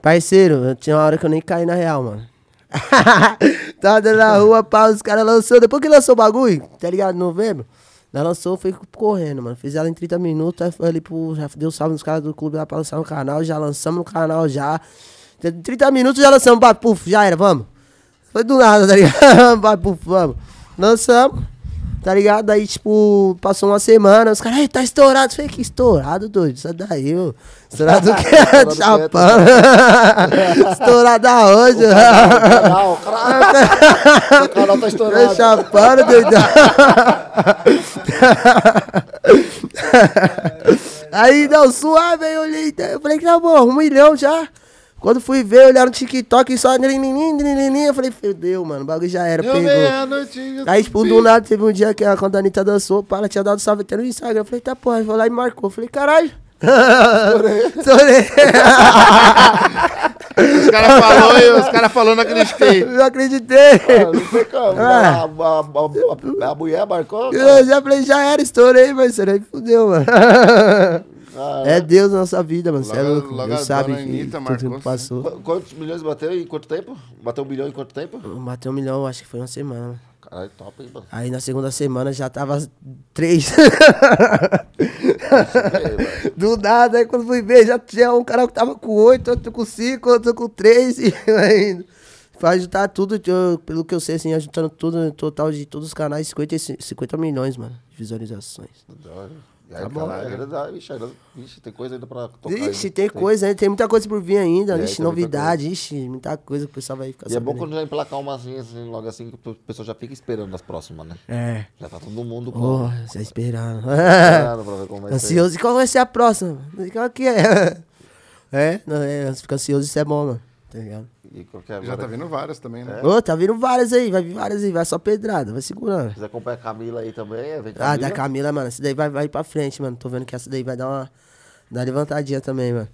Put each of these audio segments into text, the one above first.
Parceiro, tinha uma hora que eu nem caí na real, mano. Tava andando na rua, pau, os caras lançou. Depois que lançou o bagulho, tá ligado? Novembro. Ela lançou, foi correndo, mano. Fiz ela em 30 minutos, aí foi ali pro. Já deu salve nos caras do clube lá pra lançar no canal, já lançamos no canal já. 30 minutos já lançamos, puf, já era, vamos. Foi do nada, tá ligado? puf, vamos. Lançamos. Tá ligado? Aí, tipo, passou uma semana, os caras, tá estourado. Eu falei, que estourado, doido? Isso é daí, ô. Estourado o que? Chapão. estourado aonde? O canal, o canal. O canal tá estourado. Chapando, doidão. Aí, não, suave, aí eu olhei. Eu falei que tá bom, um milhão já. Quando fui ver, olharam no TikTok e só. Eu falei, fudeu, mano, o bagulho já era, eu pegou. Aí, tipo, do nada, teve um dia que a, quando a Anitta dançou, pá, ela tinha dado salve até no Instagram. Eu falei, tá porra, vou lá e marcou. Eu falei, caralho. Sorei. Sorei. Os caras falou, e os caras falou, não acreditei. Não acreditei. Ah, não foi como. Ah. A, a, a, a, mulher marcou? Eu já falei, já era, estourei, parceiro. Aí fudeu, mano. Ah, é. Deus na nossa vida, mano. Você é louco. Deus sabe Anitta que marcou, tudo passou. Quantos milhões bateu em quanto tempo? Bateu um milhão em quanto tempo? Hum, bateu um milhão, acho que foi uma semana. Caralho, top, hein, mano. Aí na segunda semana já tava três. Do nada, aí quando fui ver, já tinha um cara que tava com oito, outro com cinco, outro com três e ainda. Vai Ajudar tudo, eu, pelo que eu sei, assim, ajudando tudo, no total de todos os canais, 50, 50 milhões, mano, de visualizações. E aí, tá bom, cara, é. vixe, tem coisa ainda pra tocar. Vixe, ainda. tem coisa ainda, né? tem muita coisa por vir ainda, aí, vixe, novidade, muita vixe, muita coisa que o pessoal vai ficar E é bom quando já emplacar umas assim, logo assim, que o pessoal já fica esperando as próximas, né? É. Já tá todo mundo com... Oh, já tá esperando. Tá esperando pra ver como vai ansioso, ser. e qual vai ser a próxima? Qual que é? É, não, é, fica ansioso, isso é bom, mano tá ligado? E qualquer Já tá vindo várias também, né? É. Ô, tá vindo várias aí, vai vir várias aí, vai só pedrada, vai segurando. Se quiser comprar a Camila aí também, é, vem Camila. Ah, da Camila, mano, essa daí vai, vai pra frente, mano. Tô vendo que essa daí vai dar uma, dar uma levantadinha também, mano.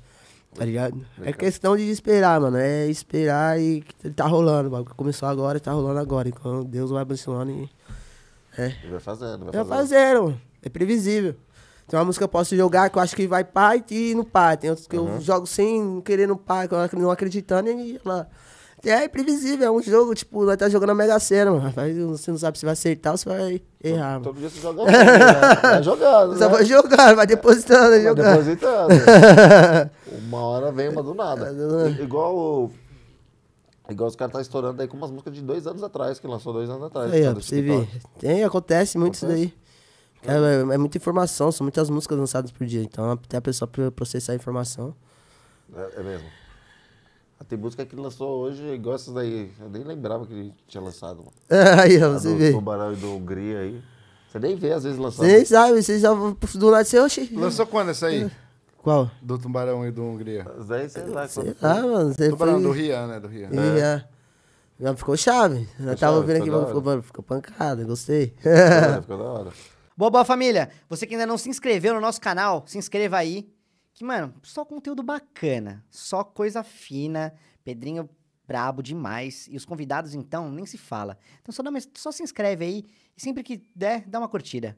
Tá ligado? É questão de esperar, mano. É esperar e tá rolando. O bagulho começou agora e tá rolando agora. Então Deus vai abençoando e. É. E vai fazendo, vai, vai fazendo. É previsível. Tem uma música que eu posso jogar que eu acho que vai pai e não pai Tem outras que uhum. eu jogo sem querer no pai não acreditando e ela. É imprevisível, é um jogo, tipo, vai estar tá jogando a Mega Sena, mano. você não sabe se vai acertar ou se vai errar. Todo dia você joga um, né? Vai jogando. Só né? vai jogar, vai depositando, vai jogando. depositando. uma hora vem uma do nada. É, igual Igual os caras tá estourando aí com umas músicas de dois anos atrás, que lançou dois anos atrás. Aí, ó, tá pra você ver. Tem, acontece muito acontece. isso daí. É, é, é, muita informação, são muitas músicas lançadas por dia. Então, até a pessoa processar a informação. É, é mesmo. Ah, tem música que lançou hoje, igual essas daí. Eu nem lembrava que tinha lançado. Mano. aí, ó, você vê. Tubarão e do Hungria aí. Você nem vê, às vezes, lançado. Vocês sabem, vocês já do lado você Oxi. Lançou quando essa aí? Qual? Do Tubarão e do Hungria. Daí, sei lá. Sei lá, mano. Tubarão foi... do Rian, né? Do Rian. Rian. É. Ficou chave. Eu tava ouvindo aqui, ficou, ficou pancada, gostei. É, ficou da hora. Boa, boa família! Você que ainda não se inscreveu no nosso canal, se inscreva aí. Que, mano, só conteúdo bacana, só coisa fina. Pedrinho brabo demais. E os convidados, então, nem se fala. Então só, uma, só se inscreve aí e sempre que der, dá uma curtida.